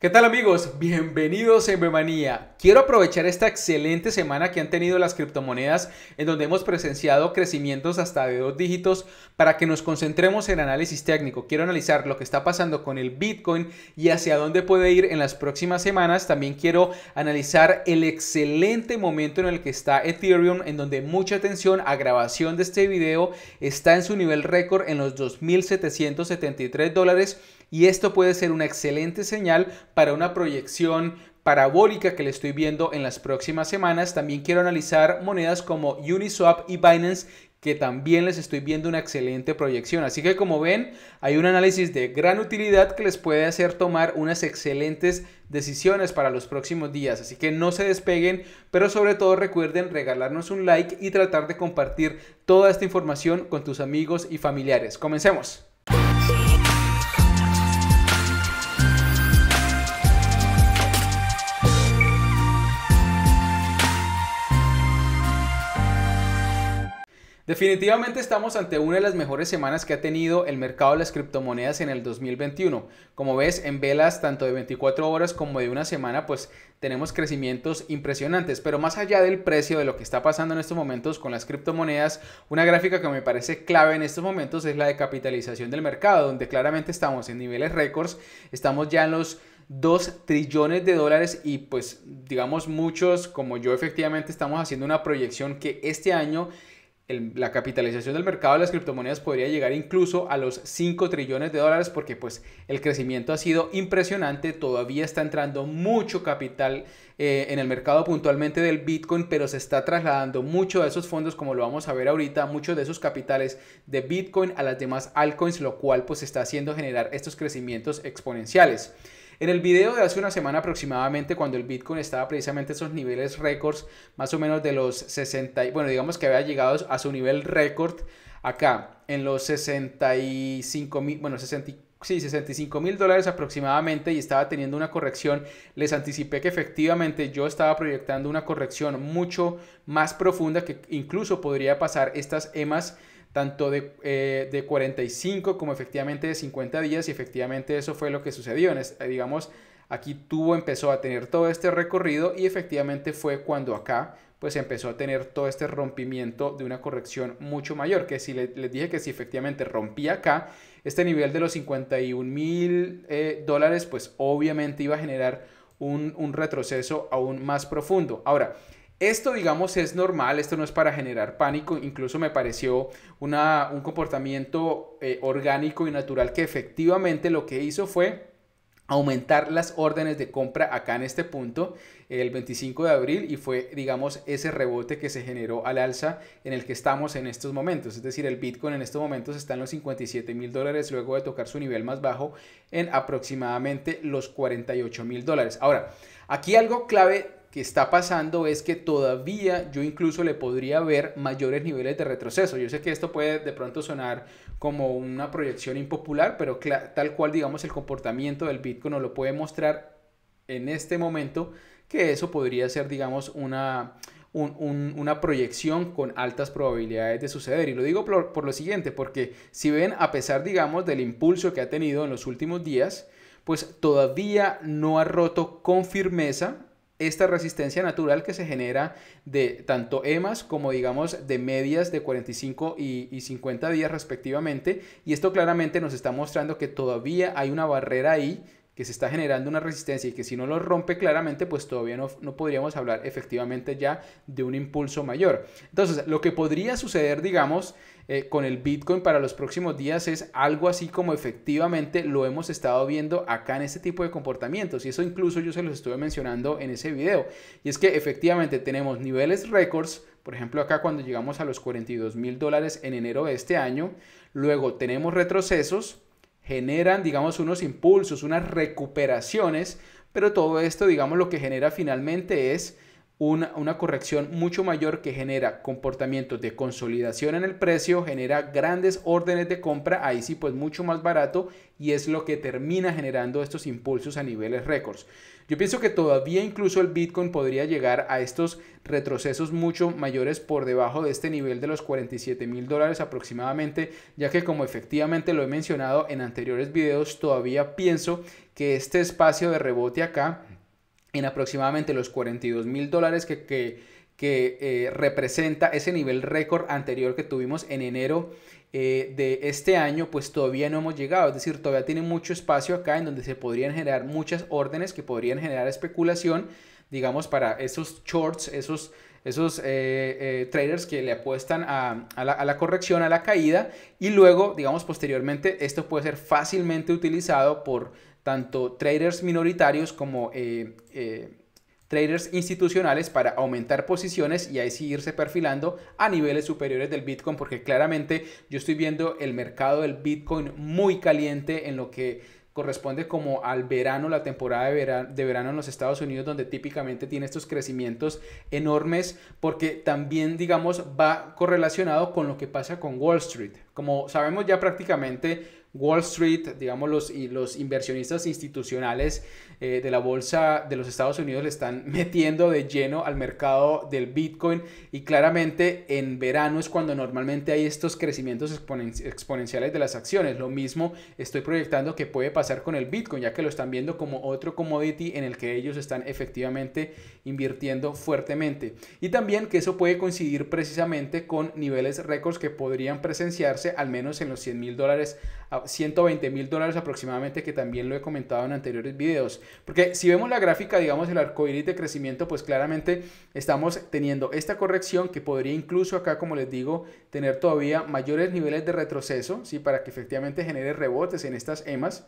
¿Qué tal amigos? Bienvenidos en Bemanía. Quiero aprovechar esta excelente semana que han tenido las criptomonedas en donde hemos presenciado crecimientos hasta de dos dígitos para que nos concentremos en análisis técnico. Quiero analizar lo que está pasando con el Bitcoin y hacia dónde puede ir en las próximas semanas. También quiero analizar el excelente momento en el que está Ethereum en donde mucha atención a grabación de este video está en su nivel récord en los 2.773 dólares y esto puede ser una excelente señal para una proyección parabólica que le estoy viendo en las próximas semanas. También quiero analizar monedas como Uniswap y Binance que también les estoy viendo una excelente proyección. Así que como ven, hay un análisis de gran utilidad que les puede hacer tomar unas excelentes decisiones para los próximos días. Así que no se despeguen, pero sobre todo recuerden regalarnos un like y tratar de compartir toda esta información con tus amigos y familiares. Comencemos. Definitivamente estamos ante una de las mejores semanas que ha tenido el mercado de las criptomonedas en el 2021. Como ves, en velas tanto de 24 horas como de una semana, pues tenemos crecimientos impresionantes. Pero más allá del precio de lo que está pasando en estos momentos con las criptomonedas, una gráfica que me parece clave en estos momentos es la de capitalización del mercado, donde claramente estamos en niveles récords, estamos ya en los 2 trillones de dólares y pues digamos muchos como yo efectivamente estamos haciendo una proyección que este año la capitalización del mercado de las criptomonedas podría llegar incluso a los 5 trillones de dólares porque pues el crecimiento ha sido impresionante, todavía está entrando mucho capital eh, en el mercado puntualmente del Bitcoin, pero se está trasladando mucho de esos fondos, como lo vamos a ver ahorita, muchos de esos capitales de Bitcoin a las demás altcoins, lo cual pues está haciendo generar estos crecimientos exponenciales. En el video de hace una semana aproximadamente, cuando el Bitcoin estaba precisamente en esos niveles récords, más o menos de los 60, bueno, digamos que había llegado a su nivel récord acá, en los 65 mil, bueno, sí, 65 mil dólares aproximadamente y estaba teniendo una corrección. Les anticipé que efectivamente yo estaba proyectando una corrección mucho más profunda que incluso podría pasar estas EMAs tanto de, 45 eh, como efectivamente de 50 días y efectivamente eso fue lo que sucedió. En eh, digamos, aquí tuvo, empezó a tener todo este recorrido y efectivamente fue cuando acá pues empezó a tener todo este rompimiento de una corrección mucho mayor, que si les dije que si efectivamente rompía acá, este nivel de los 51 mil eh, dólares, pues obviamente iba a generar un, un retroceso aún más profundo. Ahora, esto, digamos, es normal, esto no es para generar pánico, incluso me pareció una, un comportamiento eh, orgánico y natural que efectivamente lo que hizo fue aumentar las órdenes de compra acá en este punto el 25 de abril y fue digamos ese rebote que se generó al alza en el que estamos en estos momentos es decir el bitcoin en estos momentos está en los 57 mil dólares luego de tocar su nivel más bajo en aproximadamente los 48 mil dólares ahora aquí algo clave que está pasando es que todavía yo incluso le podría ver mayores niveles de retroceso. Yo sé que esto puede de pronto sonar como una proyección impopular, pero tal cual digamos el comportamiento del Bitcoin lo puede mostrar en este momento que eso podría ser digamos una, una proyección con altas probabilidades de suceder. Y lo digo por, por lo siguiente, porque si ven a pesar digamos del impulso que ha tenido en los últimos días, pues todavía no ha roto con firmeza esta resistencia natural que se genera de tanto EMAs como digamos de medias de 45 y, y, 50 días respectivamente y esto claramente nos está mostrando que todavía hay una barrera ahí que se está generando una resistencia y que si no lo rompe claramente, pues todavía no, podríamos hablar efectivamente ya de un impulso mayor. Entonces, lo que podría suceder, digamos, eh, con el Bitcoin para los próximos días es algo así como efectivamente lo hemos estado viendo acá en este tipo de comportamientos. Y eso incluso yo se los estuve mencionando en ese video. Y es que efectivamente tenemos niveles récords por ejemplo, acá cuando llegamos a los 42 mil dólares en enero de este año, luego tenemos retrocesos, generan, digamos, unos impulsos, unas recuperaciones, pero todo esto, digamos, lo que genera finalmente es una, corrección mucho mayor que genera comportamientos de consolidación en el precio, genera grandes órdenes de compra, ahí sí pues mucho más barato y es lo que termina generando estos impulsos a niveles récords. Yo pienso que todavía incluso el Bitcoin podría llegar a estos retrocesos mucho mayores por debajo de este nivel de los 47 mil dólares aproximadamente, ya que como efectivamente lo he mencionado en anteriores videos, todavía pienso que este espacio de rebote acá en aproximadamente los 42 mil dólares que, que, eh, representa ese nivel récord anterior que tuvimos en enero eh, de este año, pues todavía no hemos llegado. Es decir, todavía tiene mucho espacio acá en donde se podrían generar muchas órdenes que podrían generar especulación, digamos, para esos shorts, esos esos eh, traders que le apuestan a, a, la, corrección, a la caída, y luego, digamos, posteriormente, esto puede ser fácilmente utilizado por tanto traders minoritarios como eh, eh, traders institucionales para aumentar posiciones y ahí seguirse irse perfilando a niveles superiores del Bitcoin porque claramente yo estoy viendo el mercado del Bitcoin muy caliente en lo que corresponde como al verano, la temporada de verano, de verano, en los Estados Unidos, donde típicamente tiene estos crecimientos enormes, porque también, digamos, va correlacionado con lo que pasa con Wall Street. Como sabemos ya prácticamente, Wall Street, digamos, los, y los inversionistas institucionales eh, de la bolsa de los Estados Unidos le están metiendo de lleno al mercado del Bitcoin y claramente en verano es cuando normalmente hay estos crecimientos exponenciales de las acciones. Lo mismo estoy proyectando que puede pasar con el Bitcoin, ya que lo están viendo como otro commodity en el que ellos están efectivamente invirtiendo fuertemente. Y también que eso puede coincidir precisamente con niveles récords que podrían presenciarse al menos en los 100 mil dólares 120 mil dólares aproximadamente, que también lo he comentado en anteriores videos. Porque si vemos la gráfica, digamos, el arco iris de crecimiento, pues claramente estamos teniendo esta corrección que podría incluso acá, como les digo, tener todavía mayores niveles de retroceso, ¿sí? Para que efectivamente genere rebotes en estas EMAs.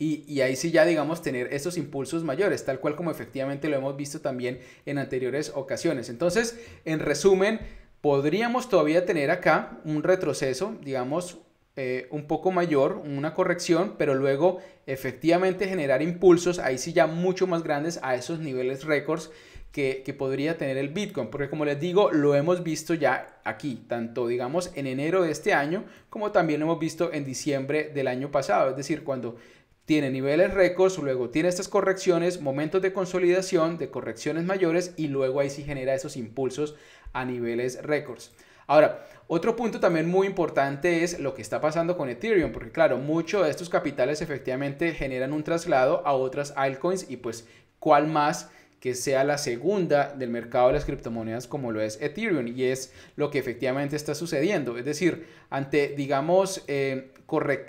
Y, y, ahí sí ya, digamos, tener esos impulsos mayores, tal cual como efectivamente lo hemos visto también en anteriores ocasiones. Entonces, en resumen, podríamos todavía tener acá un retroceso, digamos, eh, un poco mayor, una corrección, pero luego efectivamente generar impulsos, ahí sí ya mucho más grandes a esos niveles récords que, que, podría tener el Bitcoin, porque como les digo, lo hemos visto ya aquí, tanto digamos en enero de este año, como también lo hemos visto en diciembre del año pasado, es decir, cuando tiene niveles récords, luego tiene estas correcciones, momentos de consolidación, de correcciones mayores y luego ahí sí genera esos impulsos a niveles récords. Ahora, otro punto también muy importante es lo que está pasando con Ethereum, porque claro, muchos de estos capitales efectivamente generan un traslado a otras altcoins y pues, ¿cuál más? que sea la segunda del mercado de las criptomonedas como lo es Ethereum y es lo que efectivamente está sucediendo. Es decir, ante, digamos, eh,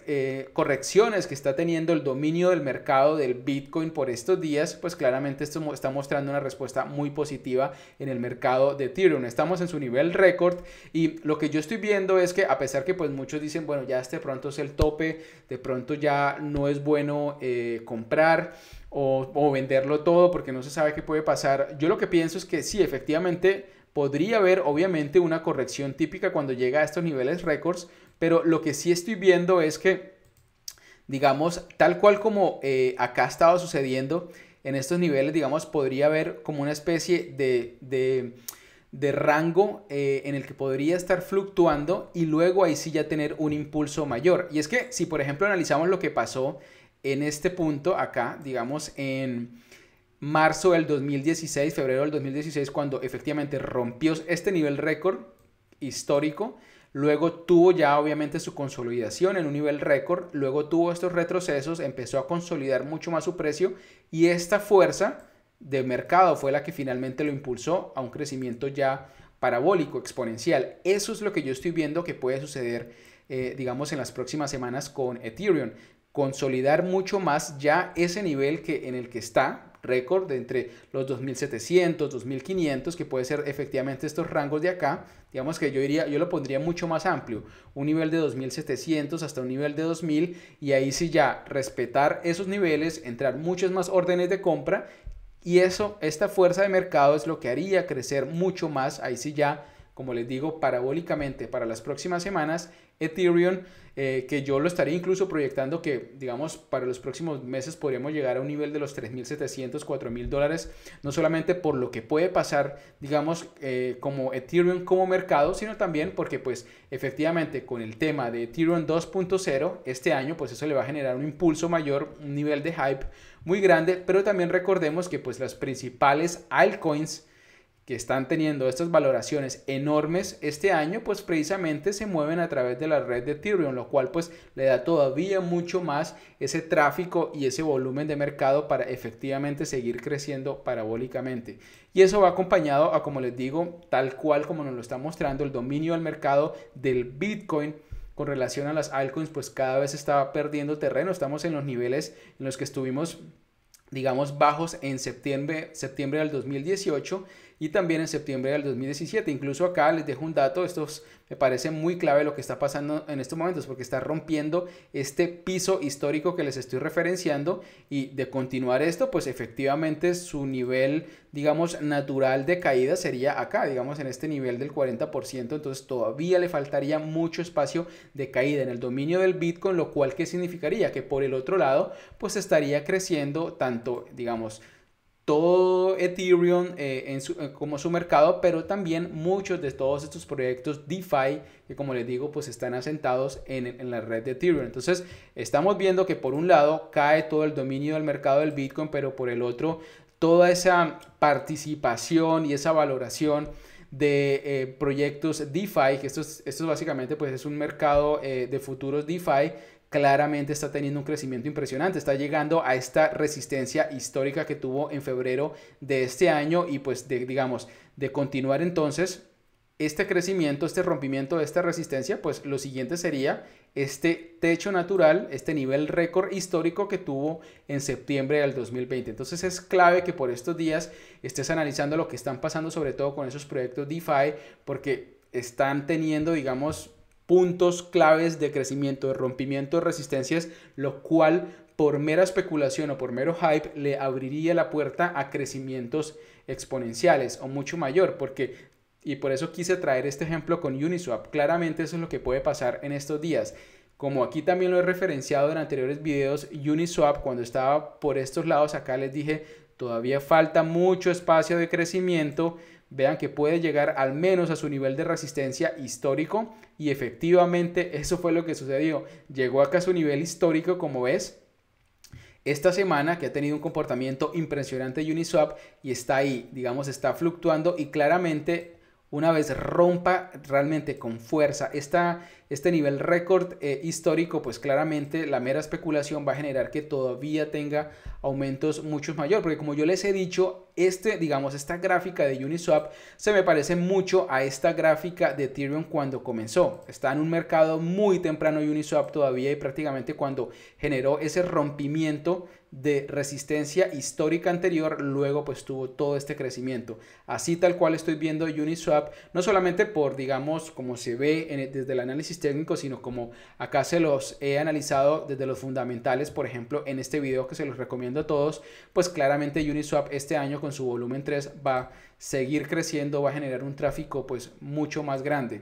eh, correcciones que está teniendo el dominio del mercado del Bitcoin por estos días, pues claramente esto está mostrando una respuesta muy positiva en el mercado de Ethereum. Estamos en su nivel récord y lo que yo estoy viendo es que a pesar que pues muchos dicen, bueno, ya este pronto es el tope, de pronto ya no es bueno eh, comprar. O, o venderlo todo porque no se sabe qué puede pasar. Yo lo que pienso es que sí, efectivamente Podría haber obviamente una corrección típica cuando llega a estos niveles récords, pero lo que sí estoy viendo es que, digamos, tal cual como eh, acá estado sucediendo, en estos niveles, digamos, podría haber como una especie de, rango eh, en el que podría estar fluctuando y luego ahí sí ya tener un impulso mayor. Y es que si, por ejemplo, analizamos lo que pasó en este punto acá, digamos, en marzo del 2016, febrero del 2016, cuando efectivamente rompió este nivel récord histórico. Luego tuvo ya obviamente su consolidación en un nivel récord, luego tuvo estos retrocesos, empezó a consolidar mucho más su precio y esta fuerza de mercado fue la que finalmente lo impulsó a un crecimiento ya parabólico, exponencial. Eso es lo que yo estoy viendo que puede suceder, eh, digamos, en las próximas semanas con Ethereum. Consolidar mucho más ya ese nivel que, en el que está, récord de entre los 2700, 2500, que puede ser efectivamente estos rangos de acá. Digamos que yo iría, yo lo pondría mucho más amplio, un nivel de 2700 hasta un nivel de 2000 y ahí sí ya respetar esos niveles, entrar muchas más órdenes de compra y eso, esta fuerza de mercado es lo que haría crecer mucho más, ahí sí ya, como les digo, parabólicamente para las próximas semanas, Ethereum eh, que yo lo estaría incluso proyectando que, digamos, para los próximos meses podríamos llegar a un nivel de los 3.700, 4.000 dólares, no solamente por lo que puede pasar, digamos, eh, como Ethereum como mercado, sino también porque, pues, efectivamente, con el tema de Ethereum 2.0, este año, pues eso le va a generar un impulso mayor, un nivel de hype muy grande, pero también recordemos que, pues, las principales altcoins, que están teniendo estas valoraciones enormes este año, pues precisamente se mueven a través de la red de Ethereum, lo cual pues le da todavía mucho más ese tráfico y ese volumen de mercado para efectivamente seguir creciendo parabólicamente. Y eso va acompañado a, como les digo, tal cual como nos lo está mostrando el dominio del mercado del Bitcoin con relación a las altcoins, pues cada vez estaba perdiendo terreno, estamos en los niveles en los que estuvimos digamos bajos en septiembre septiembre del 2018 y también en septiembre del 2017. Incluso acá les dejo un dato, esto me parece muy clave lo que está pasando en estos momentos porque está rompiendo este piso histórico que les estoy referenciando y de continuar esto, pues efectivamente su nivel, digamos, natural de caída sería acá, digamos, en este nivel del 40%, entonces todavía le faltaría mucho espacio de caída en el dominio del Bitcoin, lo cual que significaría que por el otro lado, pues estaría creciendo tanto, digamos, todo Ethereum eh, en su, eh, como su mercado, pero también muchos de todos estos proyectos DeFi que como les digo pues están asentados en, la red de Ethereum. Entonces estamos viendo que por un lado cae todo el dominio del mercado del Bitcoin, pero por el otro toda esa participación y esa valoración de eh, proyectos DeFi, que esto es, básicamente pues es un mercado de futuros DeFi claramente está teniendo un crecimiento impresionante, está llegando a esta resistencia histórica que tuvo en febrero de este año y pues de, digamos, de continuar entonces este crecimiento, este rompimiento de esta resistencia, pues lo siguiente sería este techo natural, este nivel récord histórico que tuvo en septiembre del 2020. Entonces es clave que por estos días estés analizando lo que están pasando, sobre todo con esos proyectos DeFi, porque están teniendo, digamos, puntos claves de crecimiento, de rompimiento de resistencias, lo cual por mera especulación o por mero hype le abriría la puerta a crecimientos exponenciales o mucho mayor, porque y por eso quise traer este ejemplo con Uniswap. Claramente eso es lo que puede pasar en estos días. Como aquí también lo he referenciado en anteriores videos, Uniswap cuando estaba por estos lados acá les dije, todavía falta mucho espacio de crecimiento, vean que puede llegar al menos a su nivel de resistencia histórico y efectivamente eso fue lo que sucedió. Llegó acá a su nivel histórico como ves. Esta semana que ha tenido un comportamiento impresionante Uniswap y está ahí, digamos, está fluctuando y claramente una vez rompa realmente con fuerza este nivel récord eh, histórico, pues claramente la mera especulación va a generar que todavía tenga aumentos mucho mayor, porque como yo les he dicho, este, digamos, esta gráfica de Uniswap se me parece mucho a esta gráfica de Ethereum cuando comenzó. Está en un mercado muy temprano Uniswap todavía y prácticamente cuando generó ese rompimiento de resistencia histórica anterior, luego pues tuvo todo este crecimiento. Así tal cual estoy viendo Uniswap, no solamente por, digamos, como se ve e, desde el análisis técnico, sino como acá se los he analizado desde los fundamentales, por ejemplo, en este video que se los recomiendo a todos, pues claramente Uniswap este año con su volumen 3 va a seguir creciendo, va a generar un tráfico pues mucho más grande.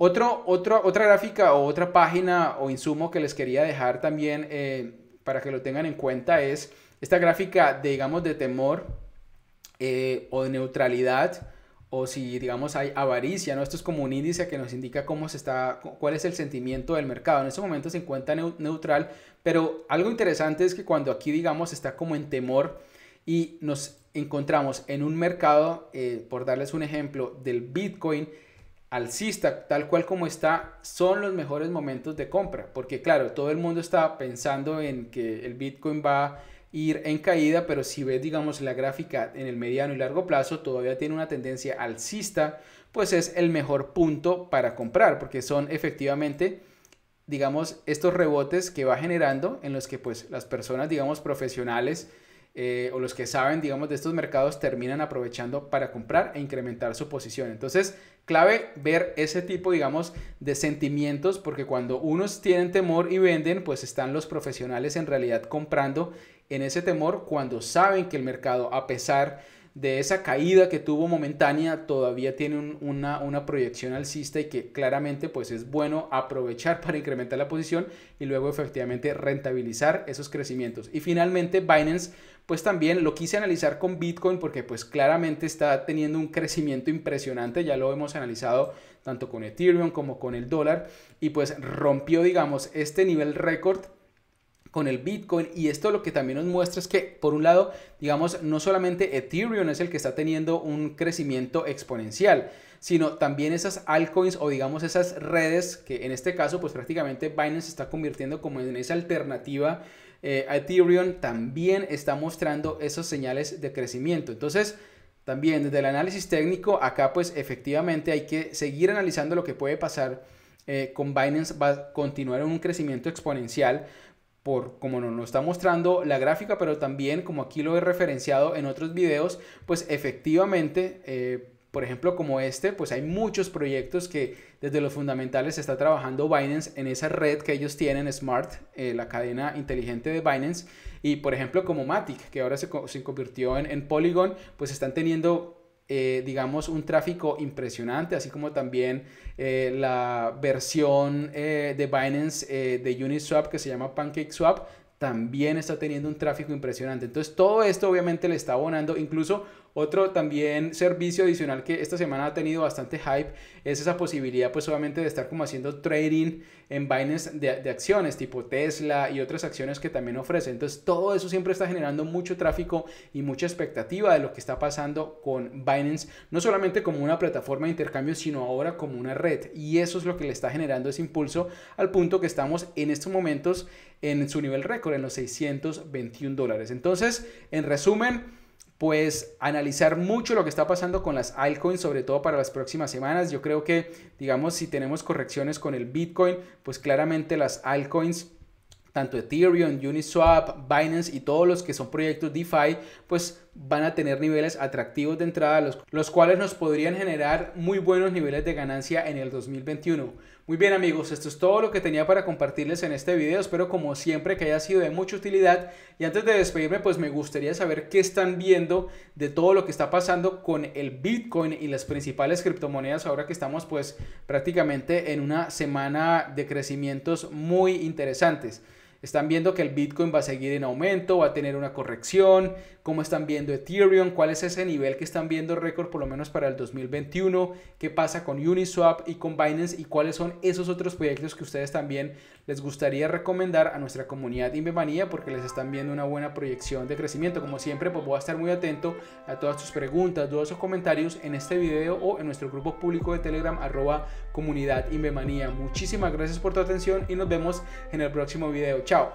Otro, otra otra gráfica o otra página o insumo que les quería dejar también... Eh, para que lo tengan en cuenta es esta gráfica, de, digamos, de temor eh, o de neutralidad o si digamos hay avaricia, ¿no? Esto es como un índice que nos indica cómo se está, cuál es el sentimiento del mercado. En este momento se encuentra neutral, pero algo interesante es que cuando aquí digamos está como en temor y nos encontramos en un mercado, eh, por darles un ejemplo, del Bitcoin, alcista, tal cual como está, son los mejores momentos de compra. Porque claro, todo el mundo está pensando en que el Bitcoin va a ir en caída, pero si ves, digamos, la gráfica en el mediano y largo plazo, todavía tiene una tendencia alcista, pues es el mejor punto para comprar, porque son efectivamente digamos estos rebotes que va generando en los que pues las personas digamos profesionales eh, o los que saben, digamos, de estos mercados terminan aprovechando para comprar e incrementar su posición. Entonces, clave ver ese tipo, digamos, de sentimientos, porque cuando unos tienen temor y venden, pues están los profesionales en realidad comprando en ese temor cuando saben que el mercado, a pesar de esa caída que tuvo momentánea todavía tiene una, una proyección alcista y que claramente pues es bueno aprovechar para incrementar la posición y luego efectivamente rentabilizar esos crecimientos. Y finalmente Binance pues también lo quise analizar con Bitcoin porque pues claramente está teniendo un crecimiento impresionante, ya lo hemos analizado tanto con Ethereum como con el dólar y pues rompió digamos este nivel récord con el Bitcoin y esto lo que también nos muestra es que por un lado, digamos, no solamente Ethereum es el que está teniendo un crecimiento exponencial, sino también esas altcoins o digamos esas redes que en este caso pues prácticamente Binance se está convirtiendo como en esa alternativa eh, a Ethereum, también está mostrando esos señales de crecimiento. Entonces, también desde el análisis técnico, acá pues efectivamente hay que seguir analizando lo que puede pasar eh, con Binance, va a continuar en un crecimiento exponencial por como nos está mostrando la gráfica, pero también como aquí lo he referenciado en otros videos, pues efectivamente, eh, por ejemplo como este, pues hay muchos proyectos que desde los fundamentales está trabajando Binance en esa red que ellos tienen, Smart, eh, la cadena inteligente de Binance, y por ejemplo como Matic, que ahora se, se convirtió en, en Polygon, pues están teniendo eh, digamos, un tráfico impresionante, así como también eh, la versión eh, de Binance de Uniswap que se llama PancakeSwap, también está teniendo un tráfico impresionante. Entonces, todo esto obviamente le está abonando incluso otro también servicio adicional que esta semana ha tenido bastante hype es esa posibilidad pues obviamente de estar como haciendo trading en Binance de, de, acciones tipo Tesla y otras acciones que también ofrece. Entonces todo eso siempre está generando mucho tráfico y mucha expectativa de lo que está pasando con Binance, no solamente como una plataforma de intercambio, sino ahora como una red. Y eso es lo que le está generando ese impulso al punto que estamos en estos momentos en su nivel récord, en los 621 dólares. Entonces, en resumen, pues analizar mucho lo que está pasando con las altcoins, sobre todo para las próximas semanas. Yo creo que, digamos, si tenemos correcciones con el Bitcoin, pues claramente las altcoins tanto Ethereum, Uniswap, Binance y todos los que son proyectos DeFi, pues van a tener niveles atractivos de entrada, los, los cuales nos podrían generar muy buenos niveles de ganancia en el 2021. Muy bien amigos, esto es todo lo que tenía para compartirles en este video, espero como siempre que haya sido de mucha utilidad y antes de despedirme pues me gustaría saber qué están viendo de todo lo que está pasando con el Bitcoin y las principales criptomonedas ahora que estamos pues prácticamente en una semana de crecimientos muy interesantes están viendo que el Bitcoin va a seguir en aumento, va a tener una corrección, cómo están viendo Ethereum, cuál es ese nivel que están viendo récord por lo menos para el 2021, qué pasa con Uniswap y con Binance y cuáles son esos otros proyectos que ustedes también les gustaría recomendar a nuestra comunidad Invemanía porque les están viendo una buena proyección de crecimiento. Como siempre, pues voy a estar muy atento a todas sus preguntas, dudas o comentarios en este video o en nuestro grupo público de Telegram arroba comunidad Invemanía. Muchísimas gracias por tu atención y nos vemos en el próximo video. Chao.